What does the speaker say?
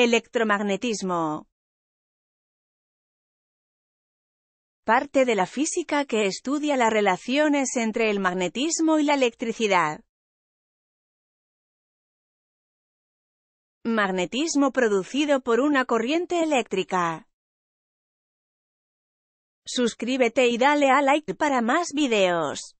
Electromagnetismo. Parte de la física que estudia las relaciones entre el magnetismo y la electricidad. Magnetismo producido por una corriente eléctrica. Suscríbete y dale a like para más videos.